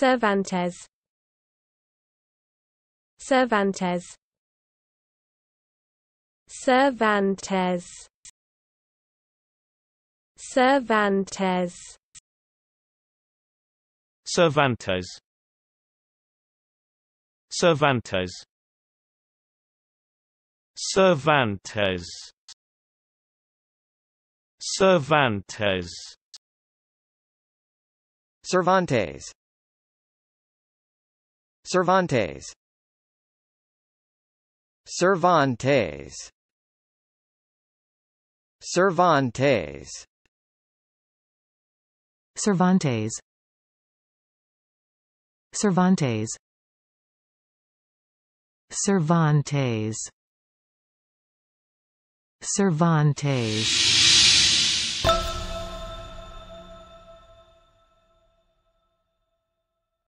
Cervantes Cervantes Cervantes Cervantes Cervantes Cervantes Cervantes Cervantes Cervantes Cervantes Cervantes Cervantes Cervantes Cervantes Cervantes Cervantes